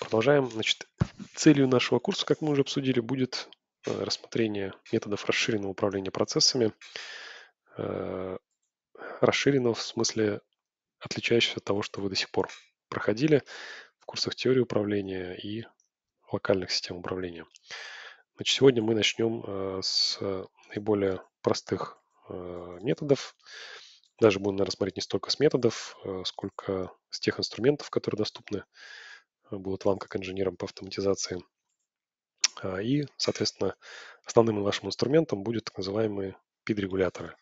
Продолжаем. Значит, целью нашего курса, как мы уже обсудили, будет э, рассмотрение методов расширенного управления процессами. Э, расширенного в смысле отличающегося от того, что вы до сих пор проходили в курсах теории управления и локальных систем управления. Значит, сегодня мы начнем э, с наиболее простых методов. Даже будем, наверное, смотреть не столько с методов, сколько с тех инструментов, которые доступны будут вам как инженерам по автоматизации. А, и, соответственно, основным вашим инструментом будет так называемые PID-регуляторы.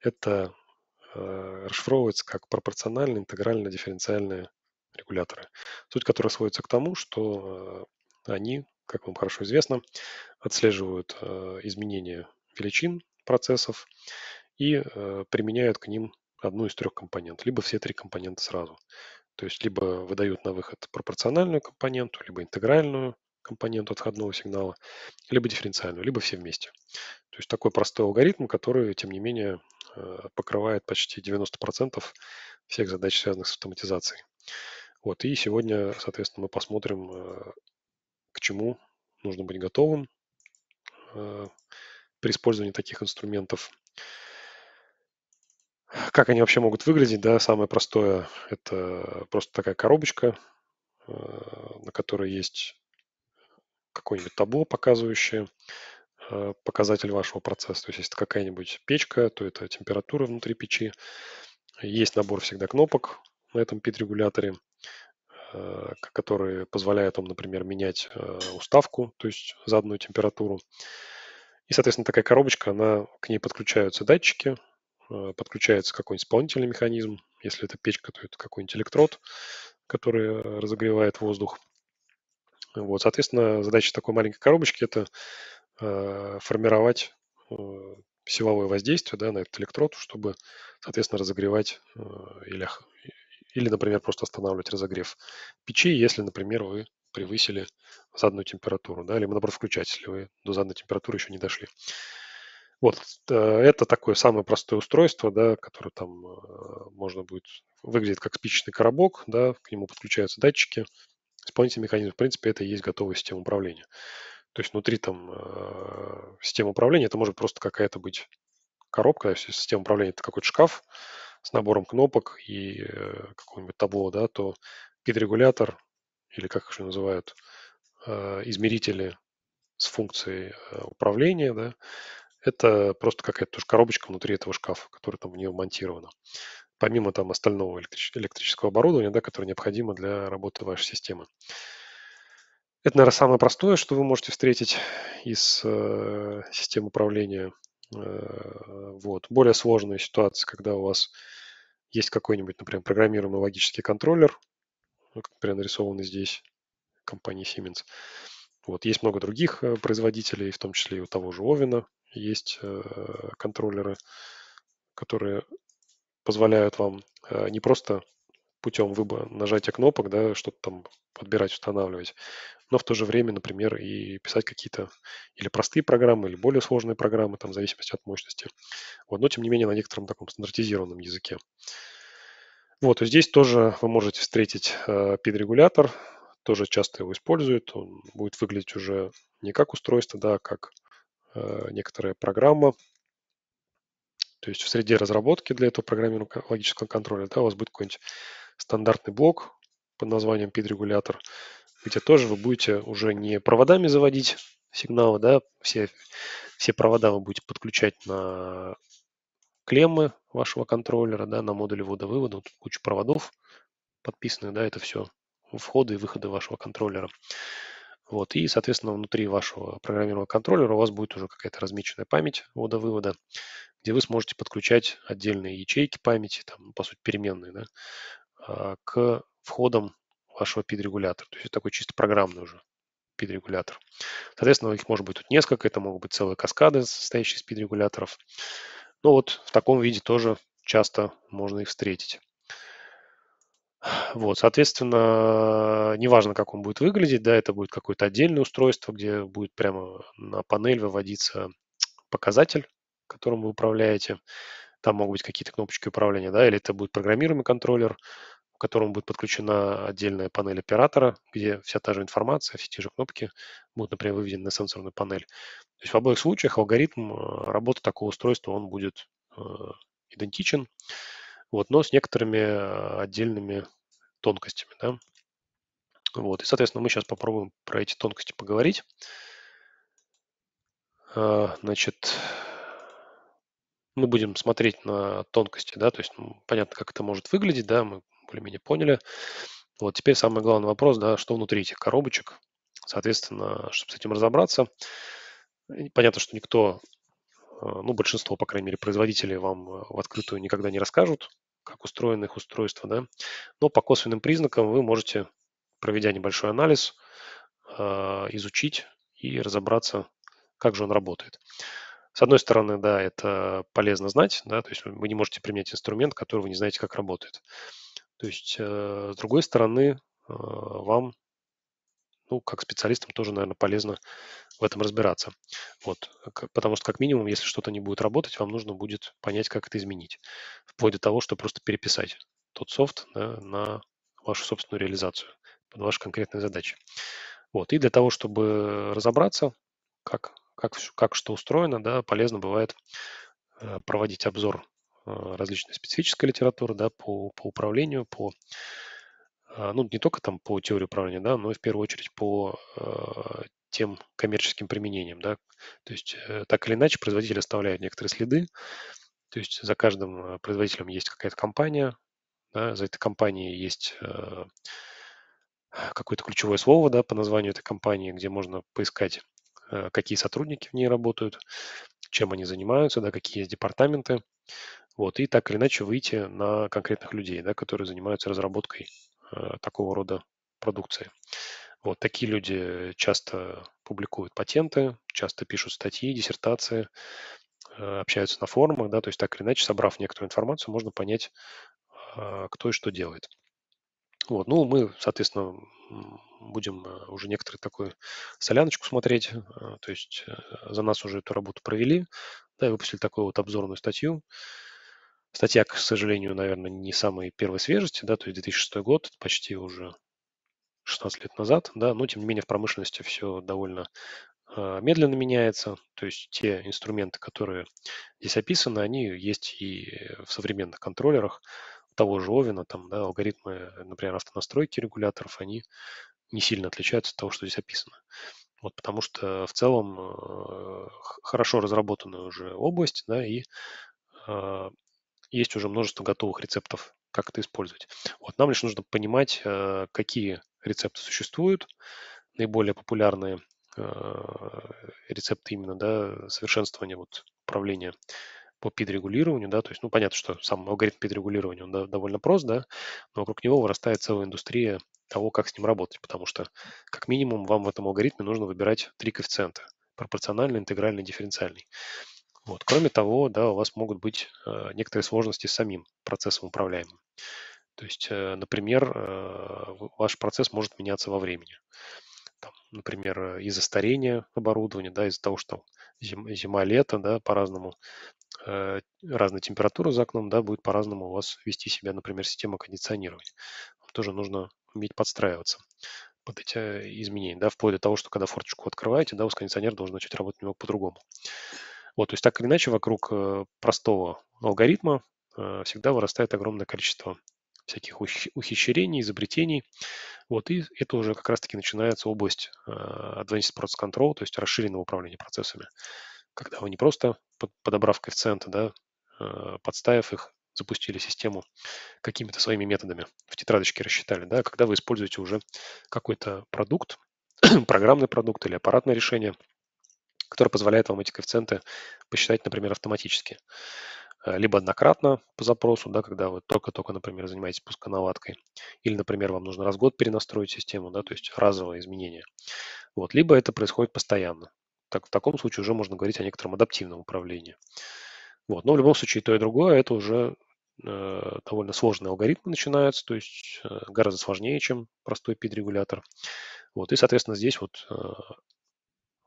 Это э, расшифровывается как пропорциональные, интегральные, дифференциальные регуляторы, суть которых сводится к тому, что э, они, как вам хорошо известно, отслеживают э, изменения величин процессов и применяют к ним одну из трех компонент, либо все три компонента сразу. То есть либо выдают на выход пропорциональную компоненту, либо интегральную компоненту отходного сигнала, либо дифференциальную, либо все вместе. То есть такой простой алгоритм, который, тем не менее, э, покрывает почти 90% всех задач, связанных с автоматизацией. Вот, и сегодня, соответственно, мы посмотрим, э, к чему нужно быть готовым э, при использовании таких инструментов. Как они вообще могут выглядеть, да, самое простое – это просто такая коробочка, э, на которой есть какое-нибудь табло, показывающее э, показатель вашего процесса. То есть если это какая-нибудь печка, то это температура внутри печи. Есть набор всегда кнопок на этом пит регуляторе э, которые позволяют вам, например, менять уставку, то есть заданную температуру. И, соответственно, такая коробочка, она, к ней подключаются датчики, Э, подключается какой-нибудь исполнительный механизм. Если это печка, то это какой-нибудь электрод, который э, разогревает воздух. Вот, соответственно, задача такой маленькой коробочки – это э, формировать силовое воздействие да, на этот электрод, чтобы, соответственно, разогревать или, или, например, просто останавливать разогрев печи, если, например, вы превысили заданную температуру, да, либо, наоборот, включать, если вы до заданной температуры еще не дошли. Вот э, это такое самое простое устройство, да, которое там э, можно будет выглядеть как спичечный коробок, да, к нему подключаются датчики, исполнительный механизм. В принципе, это и есть готовая система управления. То есть внутри там э, система управления это может просто какая-то быть коробка, а если система управления это какой-то шкаф с набором кнопок и э, какое-нибудь табло, да, то гидрорегулятор или как их еще называют, э, измерители с функцией управления, да, это просто какая-то тоже коробочка внутри этого шкафа, которая там у нее монтирована. Помимо там остального электрич- электрического оборудования, да, которое необходимо для работы вашей системы. Это, наверное, самое простое, что вы можете встретить из э, систем управления. Э, вот. Более сложная ситуация, когда у вас есть какой-нибудь, например, программируемый логический контроллер, ну, например, нарисованный здесь компании Siemens. Вот. Есть много других э, производителей, в том числе и у того же Овина, есть э, контроллеры, которые позволяют вам э, не просто путем выбора нажатия кнопок, да, что-то там подбирать, устанавливать, но в то же время, например, и писать какие-то или простые программы, или более сложные программы, там, в зависимости от мощности. Вот, но, тем не менее, на некотором таком стандартизированном языке. Вот, и здесь тоже вы можете встретить э, PID-регулятор, тоже часто его используют, он будет выглядеть уже не как устройство, да, а как Э, некоторая программа, то есть в среде разработки для этого программирования логического контроля, да, у вас будет какой-нибудь стандартный блок под названием PID-регулятор, где тоже вы будете уже не проводами заводить сигналы, да, все, все провода вы будете подключать на клеммы вашего контроллера, да, на модуле ввода-вывода, вот куча проводов подписанных, да, это все входы и выходы вашего контроллера. Вот, и, соответственно, внутри вашего программированного контроллера у вас будет уже какая-то размеченная память ввода-вывода, где вы сможете подключать отдельные ячейки памяти, там, ну, по сути, переменные, да, а, к входам вашего PID-регулятора. То есть это такой чисто программный уже PID-регулятор. Соответственно, их может быть тут несколько, это могут быть целые каскады, состоящие из PID-регуляторов. Но ну вот в таком виде тоже часто можно их встретить. Вот, соответственно, неважно, как он будет выглядеть, да, это будет какое-то отдельное устройство, где будет прямо на панель выводиться показатель, которым вы управляете. Там могут быть какие-то кнопочки управления, да, или это будет программируемый контроллер, к которому будет подключена отдельная панель оператора, где вся та же информация, все те же кнопки будут, например, выведены на сенсорную панель. То есть в обоих случаях алгоритм э, работы такого устройства, он будет э, идентичен вот, но с некоторыми э, отдельными тонкостями, да. Вот, и, соответственно, мы сейчас попробуем про эти тонкости поговорить. А, значит, мы будем смотреть на тонкости, да, то есть ну, понятно, как это может выглядеть, да, мы более-менее поняли. Вот теперь самый главный вопрос, да, что внутри этих коробочек, соответственно, чтобы с этим разобраться. Понятно, что никто Э, ну, большинство, по крайней мере, производителей вам э, в открытую никогда не расскажут, как устроены их устройства, да, но по косвенным признакам вы можете, проведя небольшой анализ, э, изучить и разобраться, как же он работает. С одной стороны, да, это полезно знать, да, то есть вы не можете применять инструмент, который вы не знаете, как работает. То есть, с другой стороны, вам ну, как специалистам тоже, наверное, полезно в этом разбираться. Вот. Потому что, как минимум, если что-то не будет работать, вам нужно будет понять, как это изменить. Вплоть до того, что просто переписать тот софт да, на вашу собственную реализацию, под ваши конкретные задачи. Вот. И для того, чтобы разобраться, как, как, как что устроено, да, полезно бывает э, проводить обзор э, различной специфической литературы да, по, по управлению, по а, ну, не только там по теории управления, да, но и в первую очередь по а, тем коммерческим применениям, да, то есть э, так или иначе производители оставляют некоторые следы, то есть за каждым а, производителем есть какая-то компания, да, за этой компанией есть какое-то ключевое слово да, по названию этой компании, где можно поискать, какие сотрудники в ней работают, чем они занимаются, да, какие есть департаменты. Вот, и так или иначе выйти на конкретных людей, да, которые занимаются разработкой Э, такого рода продукции. Вот такие люди часто публикуют патенты, часто пишут статьи, диссертации, э, общаются на форумах, да, то есть так или иначе, собрав некоторую информацию, можно понять, а, кто и что делает. Вот, ну, мы, соответственно, будем э, уже некоторую такую соляночку смотреть, то есть за нас уже эту работу провели, да, и выпустили такую вот обзорную статью, Статья, к сожалению, наверное, не самой первой свежести, да, то есть 2006 год, почти уже 16 лет назад, да, но тем не менее в промышленности все довольно э, медленно меняется, то есть те инструменты, которые здесь описаны, они есть и в современных контроллерах того же Овина, там, да, алгоритмы, например, автонастройки регуляторов, они не сильно отличаются от того, что здесь описано. Вот, потому что в целом э, хорошо разработанная уже область, да, и а, есть уже множество готовых рецептов, как это использовать. Вот нам лишь нужно понимать, э, какие рецепты существуют, наиболее популярные э, рецепты именно, да, совершенствования вот управления по пид-регулированию, да, то есть, ну, понятно, что сам алгоритм пид-регулирования, он да, довольно прост, да, но вокруг него вырастает целая индустрия того, как с ним работать, потому что, как минимум, вам в этом алгоритме нужно выбирать три коэффициента – пропорциональный, интегральный, дифференциальный. Вот. Кроме того, да, у вас могут быть э, некоторые сложности с самим процессом управляемым. То есть, э, например, э, ваш процесс может меняться во времени. Там, например, из-за старения оборудования, да, из-за того, что зима, зима лето, да, по-разному, разная температура за окном, да, будет по-разному у вас вести себя, например, система кондиционирования. Вам тоже нужно уметь подстраиваться под эти изменения, да, вплоть до того, что когда форточку открываете, да, у вас кондиционер должен начать работать немного по-другому. Вот, то есть так или иначе вокруг э, простого алгоритма э, всегда вырастает огромное количество всяких ухищрений, изобретений. Вот, и это уже как раз-таки начинается область э, Advanced Process Control, то есть расширенного управления процессами, когда вы не просто подобрав коэффициенты, да, подставив их, запустили систему какими-то своими методами, в тетрадочке рассчитали, да, когда вы используете уже какой-то продукт, программный продукт или аппаратное решение – который позволяет вам эти коэффициенты посчитать, например, автоматически. Э, либо однократно по запросу, да, когда вы только-только, например, занимаетесь пусконаладкой. Или, например, вам нужно раз в год перенастроить систему, да, то есть разовое изменение. Вот. Либо это происходит постоянно. Так, в таком случае уже можно говорить о некотором адаптивном управлении. Вот. Но в любом случае то и другое, это уже э, довольно сложный алгоритм начинается, то есть э, гораздо сложнее, чем простой PID-регулятор. Вот. И, соответственно, здесь вот э,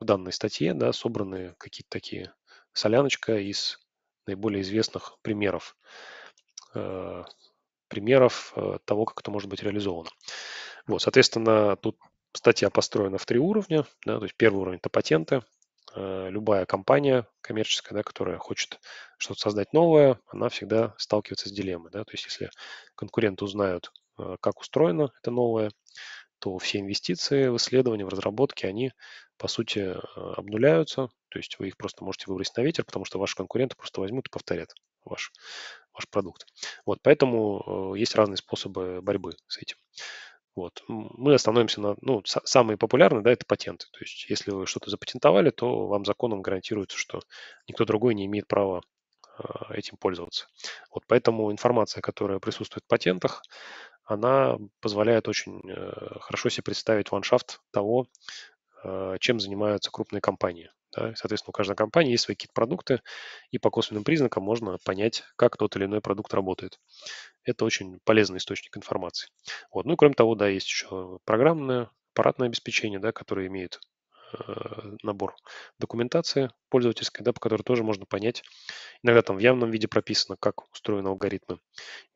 в данной статье да, собраны какие-то такие соляночка из наиболее известных примеров, э, примеров э, того, как это может быть реализовано. Вот, соответственно, тут статья построена в три уровня. Да, то есть первый уровень – это патенты. Э, любая компания коммерческая, да, которая хочет что-то создать новое, она всегда сталкивается с дилеммой. Да? То есть если конкуренты узнают, э, как устроено это новое, то все инвестиции в исследования, в разработки, они, по сути, э, обнуляются. То есть вы их просто можете выбросить на ветер, потому что ваши конкуренты просто возьмут и повторят ваш, ваш продукт. Вот, поэтому э, есть разные способы борьбы с этим. Вот. Мы остановимся на... Ну, самые популярные, да, это патенты. То есть если вы что-то запатентовали, то вам законом гарантируется, что никто другой не имеет права э, этим пользоваться. Вот поэтому информация, которая присутствует в патентах, она позволяет очень э, хорошо себе представить ландшафт того, э, чем занимаются крупные компании. Да? Соответственно, у каждой компании есть свои какие-то продукты, и по косвенным признакам можно понять, как тот или иной продукт работает. Это очень полезный источник информации. Вот. Ну и кроме того, да, есть еще программное, аппаратное обеспечение, да, которое имеет э, набор документации пользовательской, да, по которой тоже можно понять. Иногда там в явном виде прописано, как устроены алгоритмы,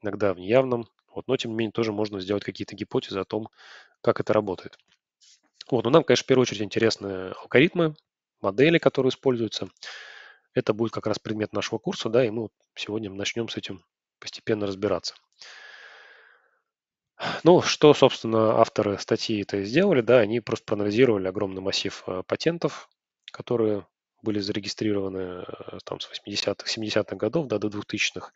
иногда в неявном, вот, но, тем не менее, тоже можно сделать какие-то гипотезы о том, как это работает. Вот, но ну, нам, конечно, в первую очередь интересны алгоритмы, модели, которые используются. Это будет как раз предмет нашего курса, да, и мы сегодня начнем с этим постепенно разбираться. Ну, что, собственно, авторы статьи это и сделали, да, они просто проанализировали огромный массив э, патентов, которые были зарегистрированы э, там с 80-х, 70-х годов да, до 2000-х.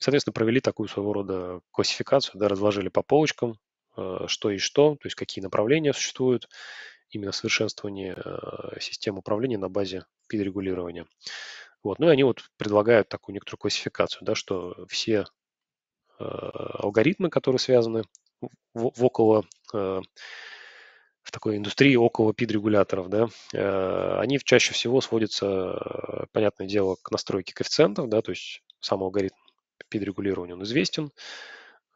Соответственно, провели такую своего рода классификацию, да, разложили по полочкам, э, что и что, то есть какие направления существуют, именно совершенствование э, систем управления на базе пидрегулирования. Вот. Ну и они вот предлагают такую некоторую классификацию, да, что все э, алгоритмы, которые связаны в, в около в такой индустрии около PID-регуляторов, да, они чаще всего сводятся, понятное дело, к настройке коэффициентов, да, то есть сам алгоритм PID-регулированию он известен.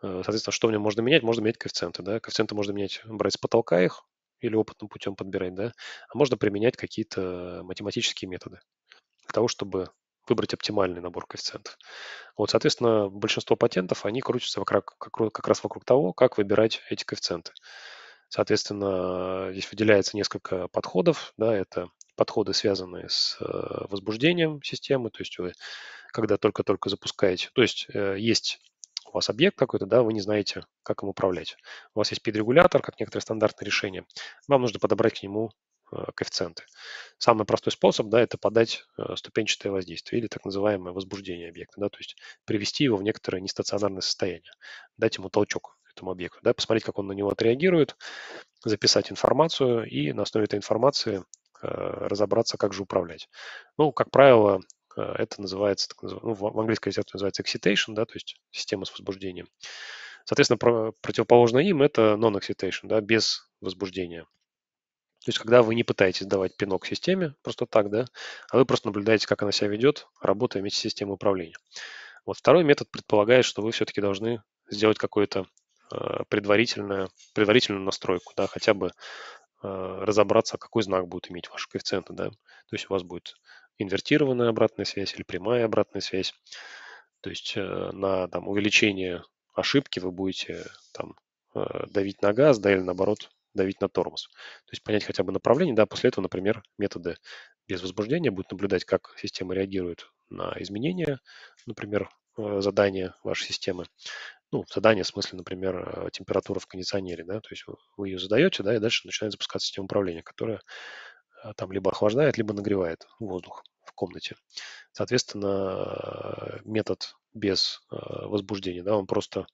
Э, соответственно, что в нем можно менять? Можно менять коэффициенты. Да? Коэффициенты можно менять, брать с потолка их или опытным путем подбирать, да? а можно применять какие-то математические методы для того, чтобы выбрать оптимальный набор коэффициентов. Вот, соответственно, большинство патентов, они крутятся вокруг, как, как раз вокруг того, как выбирать эти коэффициенты. Соответственно, здесь выделяется несколько подходов. Да, это подходы, связанные с э, возбуждением системы, то есть вы когда только-только запускаете. То есть э, есть у вас объект какой-то, да, вы не знаете, как им управлять. У вас есть PID-регулятор, как некоторые стандартные решения. Вам нужно подобрать к нему э, коэффициенты. Самый простой способ, да, это подать э, ступенчатое воздействие или так называемое возбуждение объекта, да, то есть привести его в некоторое нестационарное состояние, дать ему толчок этому объекту, да, посмотреть, как он на него отреагирует, записать информацию и на основе этой информации разобраться, как же управлять. Ну, как правило, Э, это называется, так назыв... ну, в английском языке это называется excitation, да, то есть система с возбуждением. Соответственно, про... противоположно им это non-excitation, да, без возбуждения. То есть, когда вы не пытаетесь давать пинок системе просто так, да, а вы просто наблюдаете, как она себя ведет, работая вместе с системой управления. Вот второй метод предполагает, что вы все-таки должны сделать какую то э, предварительное, предварительную настройку, да, хотя бы э, разобраться, какой знак будет иметь ваши коэффициенты, да. То есть у вас будет инвертированная обратная связь или прямая обратная связь. То есть э, на там, увеличение ошибки вы будете там, э, давить на газ, да, или наоборот давить на тормоз. То есть понять хотя бы направление, да, после этого, например, методы без возбуждения будут наблюдать, как система реагирует на изменения, например, э, задания вашей системы. Ну, задание в смысле, например, температура в кондиционере, да, то есть вы ее задаете, да, и дальше начинает запускаться система управления, которая а, там либо охлаждает, либо нагревает воздух в комнате. Соответственно, метод без а, возбуждения, да, он просто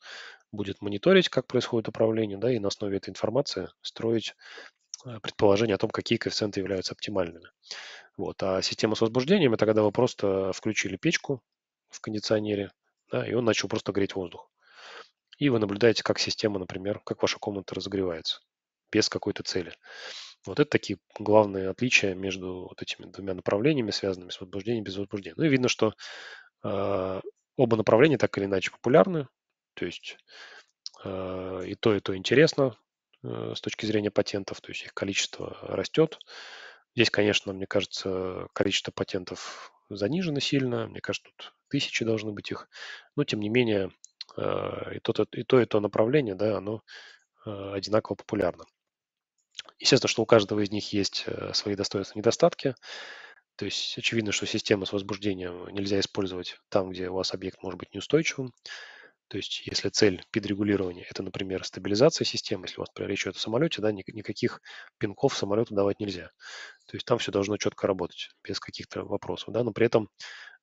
будет мониторить, как происходит управление, да, и на основе этой информации строить а, предположение о том, какие коэффициенты являются оптимальными. Вот. А система с возбуждением – это когда вы просто включили печку в кондиционере, да, и он начал просто греть воздух. И вы наблюдаете, как система, например, как ваша комната разогревается без какой-то цели. Вот это такие главные отличия между вот этими двумя направлениями, связанными с возбуждением и без возбуждения. Ну и видно, что э, оба направления так или иначе популярны, то есть э, и то, и то интересно э, с точки зрения патентов, то есть их количество растет. Здесь, конечно, мне кажется, количество патентов занижено сильно, мне кажется, тут тысячи должны быть их, но тем не менее э, и, то, и то, и то направление, да, оно э, одинаково популярно. Естественно, что у каждого из них есть э, свои достоинства и недостатки. То есть очевидно, что систему с возбуждением нельзя использовать там, где у вас объект может быть неустойчивым. То есть если цель пид-регулирования это, например, стабилизация системы, если у вас, например, речь идет о самолете, да, никаких пинков самолету давать нельзя. То есть там все должно четко работать, без каких-то вопросов. Да? Но при этом,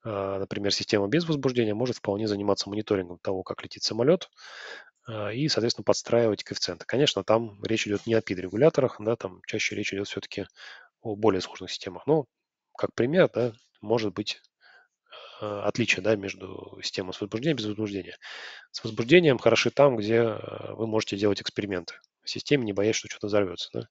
а, например, система без возбуждения может вполне заниматься мониторингом того, как летит самолет, а, и, соответственно, подстраивать коэффициенты. Конечно, там речь идет не о PID-регуляторах, да, там чаще речь идет все-таки о более сложных системах. Но, ну, как пример, да, может быть а, отличие да, между системой с возбуждением и без возбуждения. С возбуждением хороши там, где а, вы можете делать эксперименты в системе, не боясь, что что-то взорвется. Да.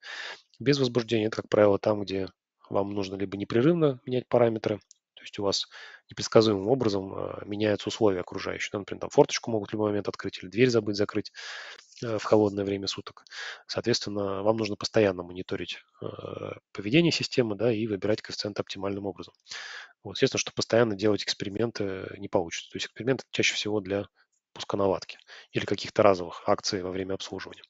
Без возбуждения это, как правило, там, где вам нужно либо непрерывно менять параметры, есть у вас непредсказуемым образом а, меняются условия окружающие. Ну, например, там форточку могут в любой момент открыть или дверь забыть закрыть э, в холодное время суток. Соответственно, вам нужно постоянно мониторить э, поведение системы да, и выбирать коэффициент оптимальным образом. Вот, естественно, что постоянно делать эксперименты не получится. То есть эксперименты чаще всего для пусконаладки или каких-то разовых акций во время обслуживания.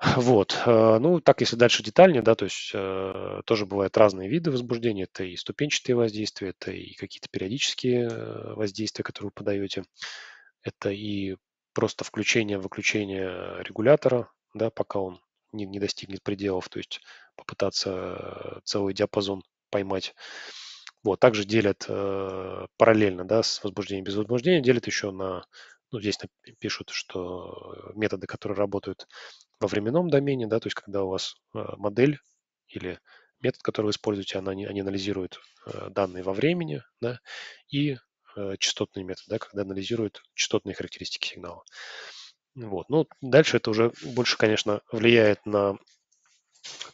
Вот. Э, ну, так, если дальше детальнее, да, то есть э, тоже бывают разные виды возбуждения. Это и ступенчатые воздействия, это и какие-то периодические э, воздействия, которые вы подаете. Это и просто включение-выключение регулятора, да, пока он не, не достигнет пределов, то есть попытаться целый диапазон поймать. Вот, также делят э, параллельно, да, с возбуждением без возбуждения, делят еще на ну, здесь пишут, что методы, которые работают во временном домене, да, то есть когда у вас а, модель или метод, который вы используете, она не, они анализируют а, данные во времени, да, и а, частотный метод, да, когда анализирует частотные характеристики сигнала. Вот. Ну, дальше это уже больше, конечно, влияет на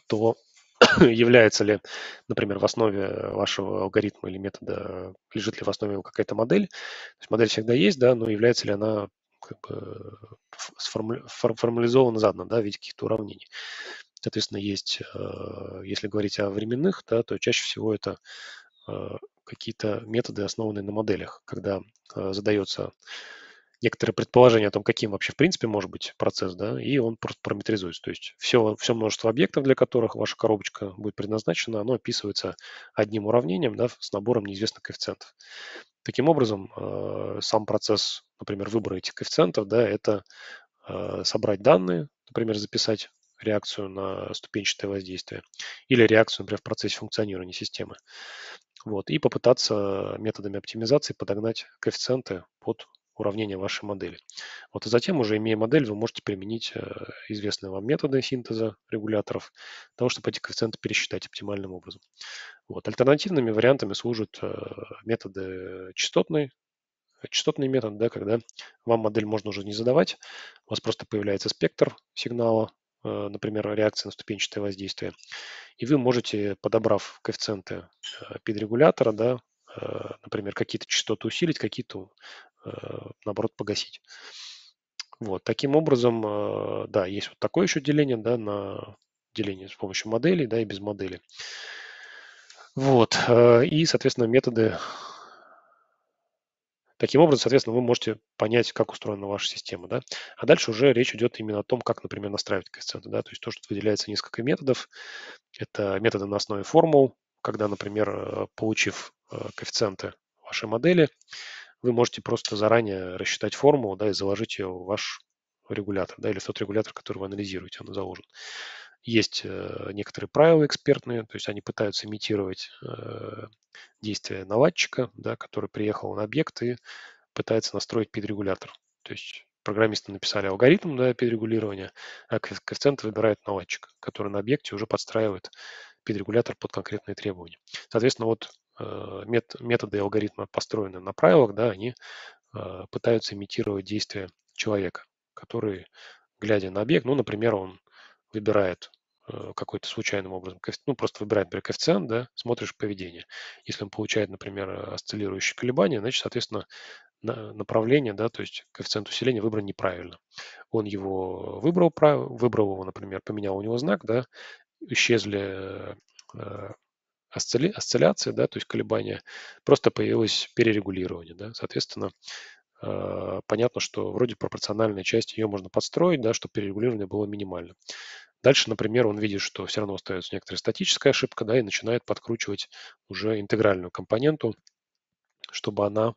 то, является ли, например, в основе вашего алгоритма или метода, лежит ли в основе какая-то модель. То есть модель всегда есть, да, но является ли она как бы формализован задано, да, в виде каких-то уравнений. Соответственно, есть, э, если говорить о временных, да, то чаще всего это э, какие-то методы, основанные на моделях, когда э, задается некоторое предположение о том, каким вообще в принципе может быть процесс, да, и он просто параметризуется. То есть все, все множество объектов, для которых ваша коробочка будет предназначена, оно описывается одним уравнением, да, с набором неизвестных коэффициентов. Таким образом, э, сам процесс, например, выбора этих коэффициентов, да, это э, собрать данные, например, записать реакцию на ступенчатое воздействие или реакцию, например, в процессе функционирования системы. Вот, и попытаться методами оптимизации подогнать коэффициенты под уравнения вашей модели. Вот, и затем уже, имея модель, вы можете применить э, известные вам методы синтеза регуляторов для того, чтобы эти коэффициенты пересчитать оптимальным образом. Вот. Альтернативными вариантами служат э, методы частотной частотный метод, да, когда вам модель можно уже не задавать, у вас просто появляется спектр сигнала, э, например, реакция на ступенчатое воздействие, и вы можете, подобрав коэффициенты PID-регулятора, да, Э, например, какие-то частоты усилить, какие-то, э, наоборот, погасить. Вот, таким образом, э, да, есть вот такое еще деление, да, на деление с помощью моделей, да, и без модели. Вот, и, соответственно, методы Таким образом, соответственно, вы можете понять, как устроена ваша система. Да? А дальше уже речь идет именно о том, как, например, настраивать коэффициенты. Да? То есть то, что выделяется несколько методов. Это методы на основе формул, когда, например, получив Э, коэффициенты вашей модели, вы можете просто заранее рассчитать формулу да, и заложить ее в ваш регулятор, да, или в тот регулятор, который вы анализируете, он заложен. Есть э, некоторые правила экспертные, то есть они пытаются имитировать э, действия наладчика, да, который приехал на объект и пытается настроить PID-регулятор. То есть программисты написали алгоритм да, PID-регулирования, а коэффициент выбирает наладчик, который на объекте уже подстраивает PID-регулятор под конкретные требования. Соответственно, вот Э, мет, методы и алгоритмы построены на правилах, да, они э, пытаются имитировать действия человека, который, глядя на объект, ну, например, он выбирает э, какой-то случайным образом, ну, просто выбирает например, коэффициент, да, смотришь поведение. Если он получает, например, осциллирующие колебания, значит, соответственно, направление, да, то есть коэффициент усиления выбран неправильно. Он его выбрал, выбрал его, например, поменял у него знак, да, исчезли осцилли, осцилляции, да, то есть колебания, просто появилось перерегулирование. Да. Соответственно, э, понятно, что вроде пропорциональная часть ее можно подстроить, да, чтобы перерегулирование было минимально. Дальше, например, он видит, что все равно остается некоторая статическая ошибка, да, и начинает подкручивать уже интегральную компоненту, чтобы она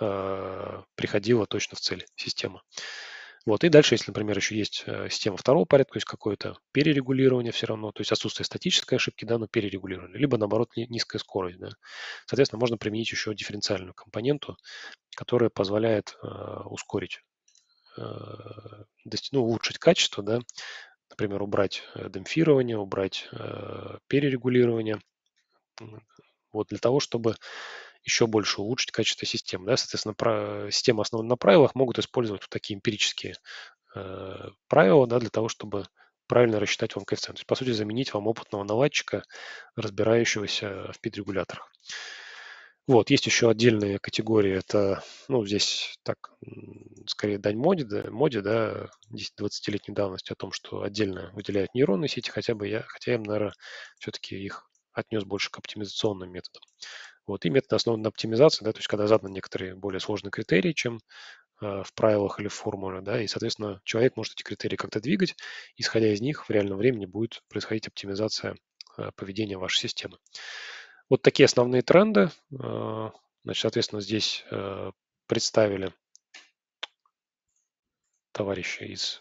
э, приходила точно в цель системы. Вот. И дальше, если, например, еще есть э, система второго порядка, то есть какое-то перерегулирование все равно, то есть отсутствие статической ошибки, да, но перерегулирование, либо, наоборот, низкая скорость. Да. Соответственно, можно применить еще дифференциальную компоненту, которая позволяет э, ускорить, э, ну, улучшить качество, да, например, убрать э, демпфирование, убрать э, перерегулирование, вот для того, чтобы еще больше улучшить качество системы. Да? Соответственно, про, э, системы, основанные на правилах, могут использовать вот такие эмпирические э, правила да, для того, чтобы правильно рассчитать вам коэффициент. То есть, по сути, заменить вам опытного наладчика, разбирающегося в PID-регуляторах. Вот, есть еще отдельная категория, это, ну, здесь так, скорее дань моде, да, моде, да, 10-20-летней давности о том, что отдельно выделяют нейронные сети, хотя бы я, хотя я, наверное, все-таки их отнес больше к оптимизационным методам. Вот, и методы основаны на оптимизации, да, то есть когда заданы некоторые более сложные критерии, чем э, в правилах или в формуле, да, и, соответственно, человек может эти критерии как-то двигать, исходя из них в реальном времени будет происходить оптимизация э, поведения вашей системы. Вот такие основные тренды. Э, значит, соответственно, здесь э, представили товарищи из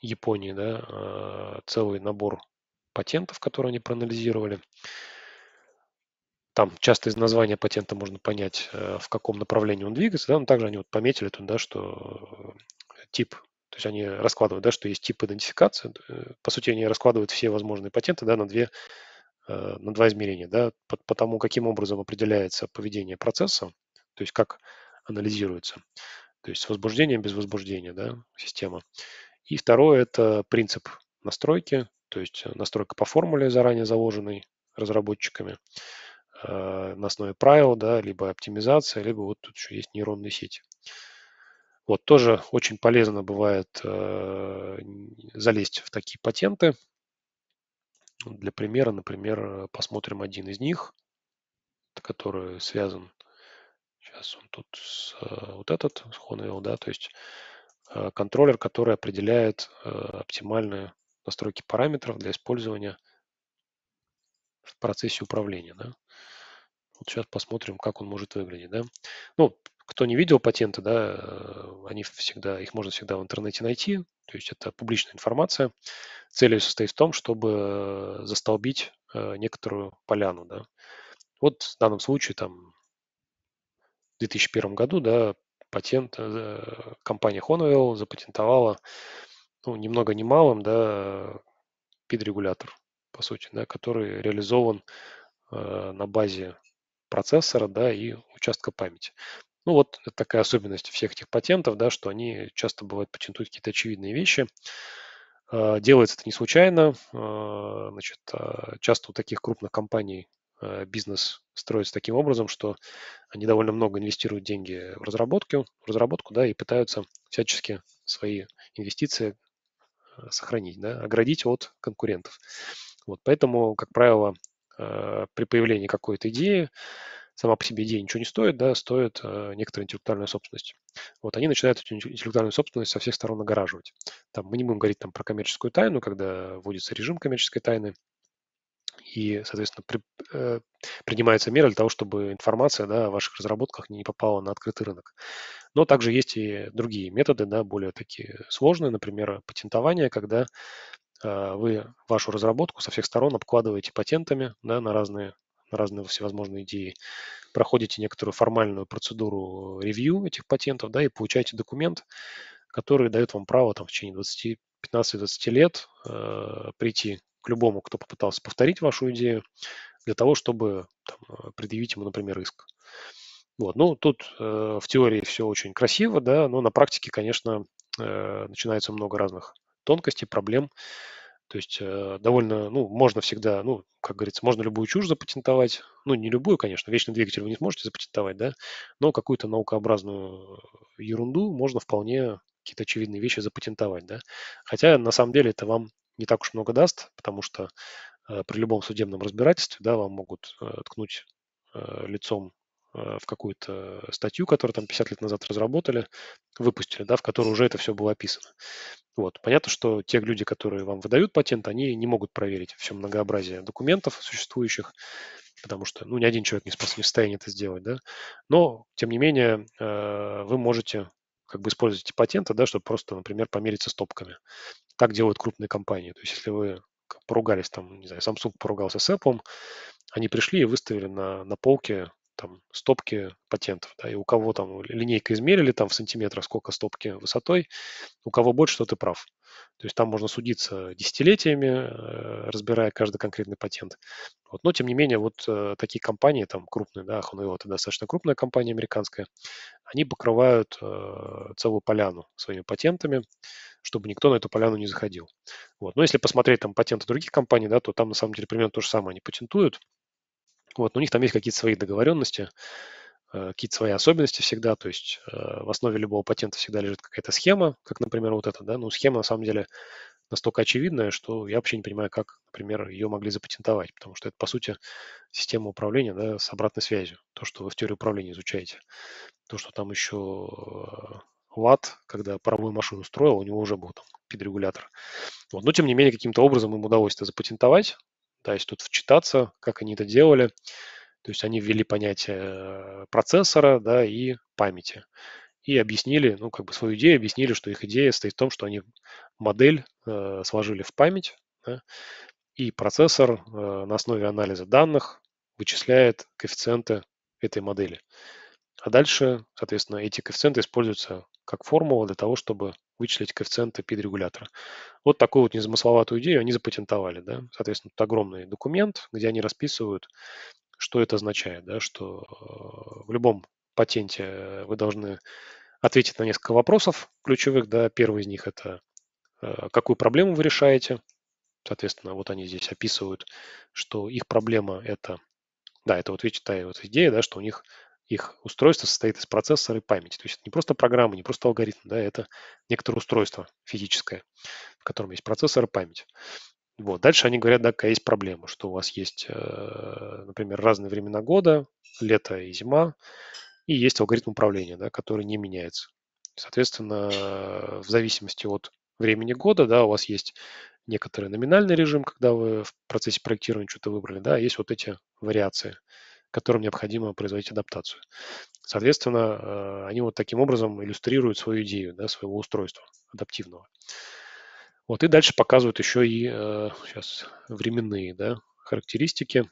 Японии, да, э, целый набор патентов, которые они проанализировали там часто из названия патента можно понять, э, в каком направлении он двигается, да, но также они вот пометили тут, да, что э, тип, то есть они раскладывают, да, что есть тип идентификации, э, по сути, они раскладывают все возможные патенты, да, на две, на два измерения, да, по, по тому, каким образом определяется поведение процесса, то есть как анализируется, то есть с возбуждением, без возбуждения, да, система. И второе – это принцип настройки, то есть настройка по формуле, заранее заложенной разработчиками. Э, на основе правил, да, либо оптимизация, либо вот тут еще есть нейронные сети. Вот тоже очень полезно бывает э, залезть в такие патенты. Для примера, например, посмотрим один из них, который связан. Сейчас он тут с, э, вот этот, с Honeywell, да, то есть контроллер, который определяет оптимальные настройки параметров для использования в процессе управления. Да? Вот сейчас посмотрим, как он может выглядеть. Да? Ну, кто не видел патенты, да, э, они всегда, их можно всегда в интернете найти. То есть это публичная информация. Цель ее состоит в том, чтобы застолбить э, некоторую поляну. Да. Вот в данном случае там в 2001 году да, патент э, компания Honeywell запатентовала ну, немного много малым да, PID-регулятор по сути, да, который реализован э, на базе процессора да, и участка памяти. Ну вот такая особенность всех этих патентов, да, что они часто бывают патентуют какие-то очевидные вещи. Э, делается это не случайно. Э, значит, э, часто у таких крупных компаний бизнес строится таким образом, что они довольно много инвестируют деньги в разработку, в разработку да, и пытаются всячески свои инвестиции сохранить, да, оградить от конкурентов. Вот, поэтому, как правило, э, при появлении какой-то идеи, сама по себе идея ничего не стоит, да, стоит э, некоторая интеллектуальная собственность. Вот они начинают эту интеллектуальную собственность со всех сторон огораживать. Там, мы не будем говорить там про коммерческую тайну, когда вводится режим коммерческой тайны, и, соответственно, при, э, принимается мера для того, чтобы информация да, о ваших разработках не попала на открытый рынок. Но также есть и другие методы, да, более такие сложные, например, патентование, когда а, вы вашу разработку со всех сторон обкладываете патентами да, на разные на разные всевозможные идеи, проходите некоторую формальную процедуру ревью этих патентов, да, и получаете документ, который дает вам право там в течение 15-20 лет э, прийти к любому, кто попытался повторить вашу идею, для того, чтобы там, а, предъявить ему, например, иск. Вот, ну, тут э, в теории все очень красиво, да, но на практике, конечно, э, начинается много разных тонкости, проблем. То есть э, довольно, ну, можно всегда, ну, как говорится, можно любую чушь запатентовать. Ну, не любую, конечно, вечный двигатель вы не сможете запатентовать, да, но какую-то наукообразную э, ерунду можно вполне какие-то очевидные вещи запатентовать, да. Хотя на самом деле это вам не так уж много даст, потому что э, при любом судебном разбирательстве, да, вам могут ткнуть лицом Э, в какую-то статью, которую там 50 лет назад разработали, выпустили, да, в которой уже это все было описано. Вот. Понятно, что те люди, которые вам выдают патент, они не могут проверить все многообразие документов существующих, потому что ну, ни один человек не, способен в состоянии это сделать. Да? Но, тем не менее, э, вы можете как бы используете патенты, да, чтобы просто, например, помериться стопками. Так делают крупные компании. То есть если вы поругались там, не знаю, Samsung поругался с Apple, они пришли и выставили на, на полке там стопки патентов, да, и у кого там линейка измерили там в сантиметрах сколько стопки высотой, у кого больше, тот и прав. То есть там можно судиться десятилетиями, э, разбирая каждый конкретный патент. Вот. Но, тем не менее, вот э, такие компании, там крупные, да, Honeywell это достаточно крупная компания американская, они покрывают э, целую поляну своими патентами, чтобы никто на эту поляну не заходил. Вот. Но если посмотреть там патенты других компаний, да, то там на самом деле примерно то же самое они патентуют, вот, но у них там есть какие-то свои договоренности, э, какие-то свои особенности всегда, то есть э, в основе любого патента всегда лежит какая-то схема, как, например, вот эта, да, ну, схема на самом деле настолько очевидная, что я вообще не понимаю, как, например, ее могли запатентовать, потому что это, по сути, система управления да, с обратной связью, то, что вы в теории управления изучаете. То, что там еще Ватт, э, когда паровую машину строил, у него уже был там пидрегулятор. Вот. Но, тем не менее, каким-то образом им удалось это запатентовать, пытаюсь тут вчитаться, как они это делали. То есть они ввели понятие э, процессора да, и памяти. И объяснили, ну, как бы свою идею, объяснили, что их идея состоит в том, что они модель э, сложили в память, да, и процессор э, на основе анализа данных вычисляет коэффициенты этой модели. А дальше, соответственно, эти коэффициенты используются как формула для того, чтобы вычислить коэффициенты пид регулятора. Вот такую вот незамысловатую идею они запатентовали. Да? Соответственно, тут огромный документ, где они расписывают, что это означает, да? что э, в любом патенте э, вы должны ответить на несколько вопросов ключевых. Да? Первый из них – это э, какую проблему вы решаете. Соответственно, вот они здесь описывают, что их проблема – это… Да, это вот, видите, та вот идея, да, что у них их устройство состоит из процессора и памяти. То есть это не просто программа, не просто алгоритм, да, это некоторое устройство физическое, в котором есть процессор и память. Вот. Дальше они говорят, да, какая есть проблема, что у вас есть, э, например, разные времена года, лето и зима, и есть алгоритм управления, да, который не меняется. Соответственно, в зависимости от времени года, да, у вас есть некоторый номинальный режим, когда вы в процессе проектирования что-то выбрали, да, а есть вот эти вариации – которым необходимо производить адаптацию. Соответственно, э, они вот таким образом иллюстрируют свою идею да, своего устройства адаптивного. Вот и дальше показывают еще и сейчас э, временные да, характеристики.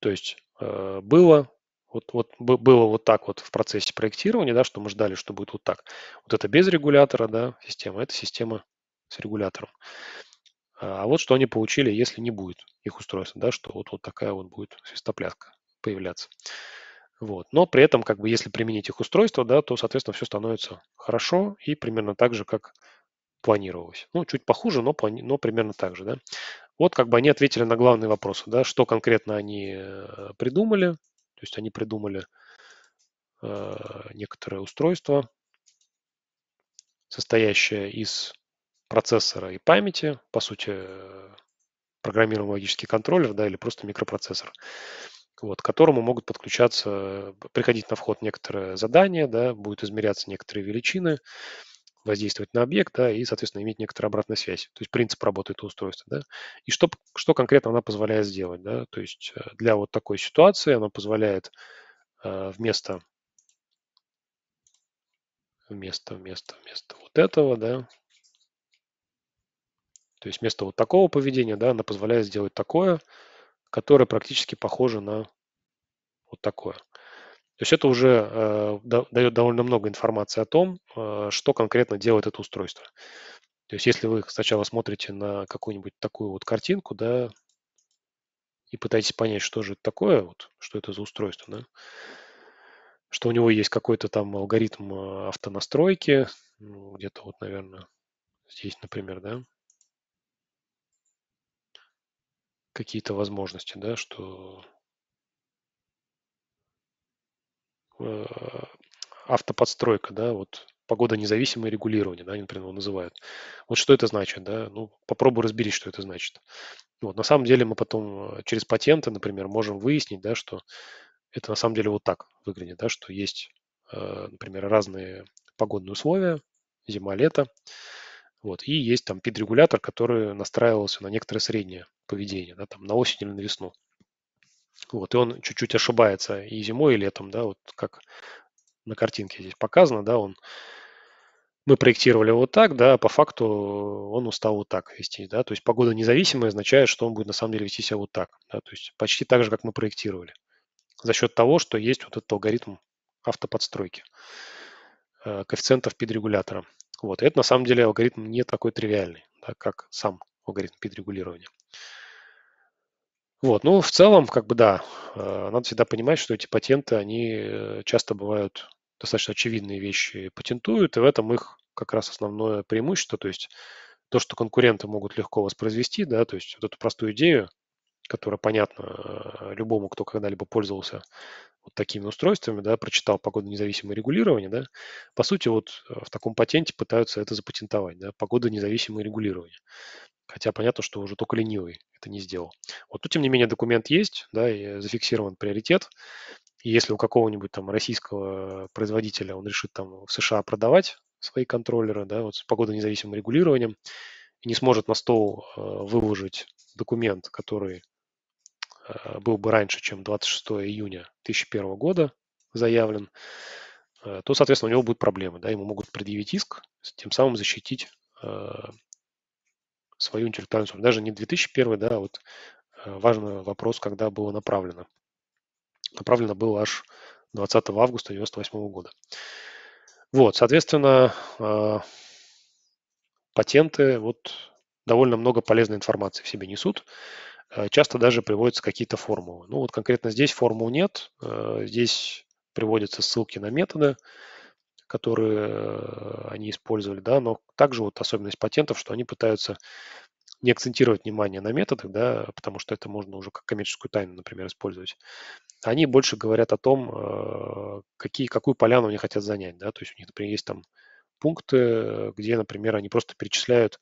То есть э, было, вот, вот было вот так вот в процессе проектирования, да, что мы ждали, что будет вот так. Вот это без регулятора, да, система, это система с регулятором. А, а вот что они получили, если не будет их устройства, да, что вот, вот такая вот будет свистопляска появляться. Вот. Но при этом, как бы, если применить их устройство, да, то, соответственно, все становится хорошо и примерно так же, как планировалось. Ну, чуть похуже, но, плани... но примерно так же, да. Вот как бы они ответили на главные вопросы, да, что конкретно они э, придумали, то есть они придумали э, некоторое устройство, состоящее из процессора и памяти, по сути, программируемый логический контроллер, да, или просто микропроцессор, вот, к которому могут подключаться, приходить на вход некоторые задания, да, будут измеряться некоторые величины, воздействовать на объект, да, и, соответственно, иметь некоторую обратную связь. То есть принцип работы этого устройства, да. И что, что конкретно она позволяет сделать, да, то есть э, для вот такой ситуации она позволяет э, вместо вместо, вместо, вместо вот этого, да, то есть вместо вот такого поведения да, она позволяет сделать такое, которое практически похоже на вот такое. То есть это уже э, дает довольно много информации о том, э, что конкретно делает это устройство. То есть если вы сначала смотрите на какую-нибудь такую вот картинку, да, и пытаетесь понять, что же это такое, вот, что это за устройство, да, что у него есть какой-то там алгоритм э, автонастройки, ну, где-то вот, наверное, здесь, например, да, какие-то возможности, да, что э, автоподстройка, да, вот погода независимое регулирование, да, они, например, его называют. Вот что это значит, да, ну, попробуй разберись, что это значит. Вот, на самом деле мы потом э, через патенты, например, можем выяснить, да, что это на самом деле вот так выглядит, да, что есть, э, например, разные погодные условия, зима, лето, вот. И есть там пидрегулятор, который настраивался на некоторое среднее поведение, да, там, на осень или на весну. Вот. И он чуть-чуть ошибается и зимой, и летом, да, вот как на картинке здесь показано, да, он мы проектировали вот так, да, а по факту он устал вот так вести, да, то есть погода независимая означает, что он будет на самом деле вести себя вот так, да, то есть почти так же, как мы проектировали, за счет того, что есть вот этот алгоритм автоподстройки э, коэффициентов пидрегулятора. регулятора вот. Это на самом деле алгоритм не такой тривиальный, да, как сам алгоритм пидрегулирования. Вот, ну, в целом, как бы, да, э, надо всегда понимать, что эти патенты, они э, часто бывают достаточно очевидные вещи патентуют, и в этом их как раз основное преимущество, то есть то, что конкуренты могут легко воспроизвести, да, то есть вот эту простую идею которая понятна э, любому, кто когда-либо пользовался вот такими устройствами, да, прочитал погодонезависимое регулирование, да, по сути, вот э, в таком патенте пытаются это запатентовать, да, погодонезависимое регулирование. Хотя понятно, что уже только ленивый это не сделал. Вот, тут, тем не менее документ есть, да, и зафиксирован приоритет. И если у какого-нибудь там российского производителя он решит там в США продавать свои контроллеры, да, вот с погодонезависимым регулированием, и не сможет на стол э, выложить документ, который Э, был бы раньше, чем 26 июня 2001 года заявлен, э, то, соответственно, у него будут проблемы. Да, ему могут предъявить иск, тем самым защитить э, свою интеллектуальную собственность. Даже не 2001, да, а вот важный вопрос, когда было направлено. Направлено было аж 20 августа 1998 года. Вот, соответственно, патенты вот довольно много полезной информации в себе несут. Э, часто даже приводятся какие-то формулы. Ну вот конкретно здесь формул нет, э, здесь приводятся ссылки на методы, которые э, они использовали, да, но также вот особенность патентов, что они пытаются не акцентировать внимание на методах, да, потому что это можно уже как коммерческую тайну, например, использовать. Они больше говорят о том, какие, какую поляну они хотят занять, да, то есть у них, например, есть там пункты, где, например, они просто перечисляют,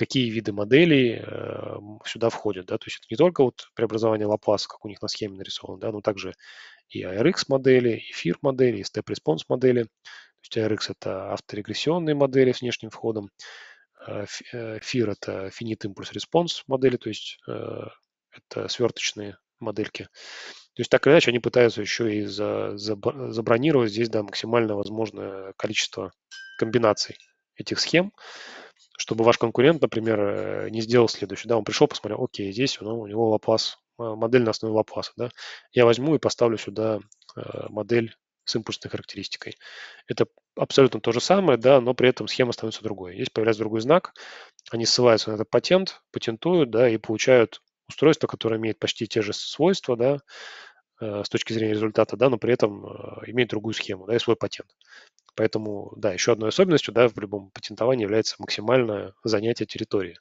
какие виды моделей э, сюда входят, да, то есть это не только вот преобразование Лапласа, как у них на схеме нарисовано, да, но также и ARX модели, и FIR модели, и Step Response модели, то есть ARX это авторегрессионные модели с внешним входом, э, FIR э, это Finite Impulse Response модели, то есть э, это сверточные модельки. То есть так или иначе они пытаются еще и за, за, забронировать здесь да, максимально возможное количество комбинаций этих схем, чтобы ваш конкурент, например, э, не сделал следующее. Да, он пришел, посмотрел, окей, здесь ну, у него лаплас, модель на основе лапласа. Да? Я возьму и поставлю сюда э, модель с импульсной характеристикой. Это абсолютно то же самое, да, но при этом схема становится другой. Здесь появляется другой знак, они ссылаются на этот патент, патентуют, да, и получают устройство, которое имеет почти те же свойства, да, э, с точки зрения результата, да, но при этом имеет другую схему, да, и свой патент. Поэтому, да, еще одной особенностью, да, в любом патентовании является максимальное занятие территории.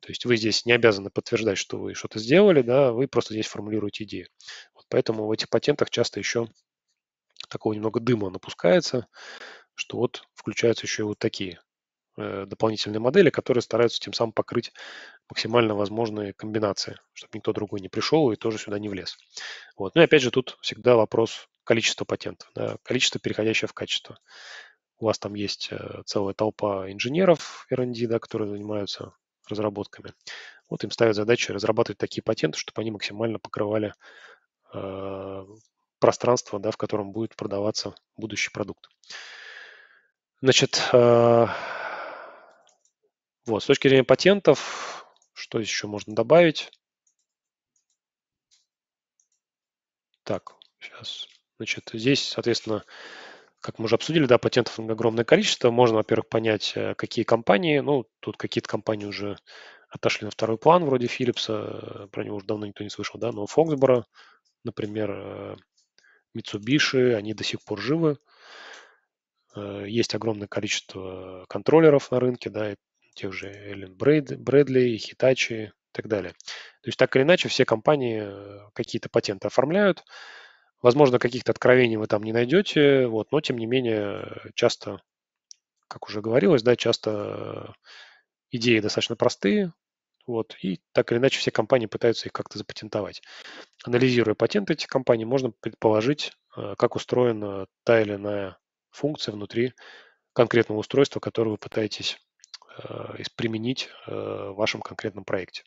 То есть вы здесь не обязаны подтверждать, что вы что-то сделали, да, вы просто здесь формулируете идеи. Вот поэтому в этих патентах часто еще такого немного дыма напускается, что вот включаются еще и вот такие Э, дополнительные модели, которые стараются тем самым покрыть максимально возможные комбинации, чтобы никто другой не пришел и тоже сюда не влез. Вот. Ну и опять же тут всегда вопрос количества патентов, да, количество, переходящее в качество. У вас там есть э, целая толпа инженеров R&D, да, которые занимаются разработками. Вот им ставят задачу разрабатывать такие патенты, чтобы они максимально покрывали э, пространство, да, в котором будет продаваться будущий продукт. Значит, э, вот, с точки зрения патентов, что еще можно добавить? Так, сейчас. Значит, здесь, соответственно, как мы уже обсудили, да, патентов огромное количество. Можно, во-первых, понять, э, какие компании. Ну, тут какие-то компании уже отошли на второй план, вроде Philips, э, про него уже давно никто не слышал, да, но Фоксбора, например, э, Mitsubishi, они до сих пор живы. Есть огромное количество контроллеров на рынке, да, тех же Эллен Брэд, Брэдли, Хитачи и так далее. То есть так или иначе все компании э, какие-то патенты оформляют. Возможно, каких-то откровений вы там не найдете, вот, но тем не менее э, часто, как уже говорилось, да, часто э, идеи достаточно простые, вот, и так или иначе все компании пытаются их как-то запатентовать. Анализируя патенты этих компаний, можно предположить, как устроена та или иная функция внутри конкретного устройства, которое вы пытаетесь Э, применить э, в вашем конкретном проекте.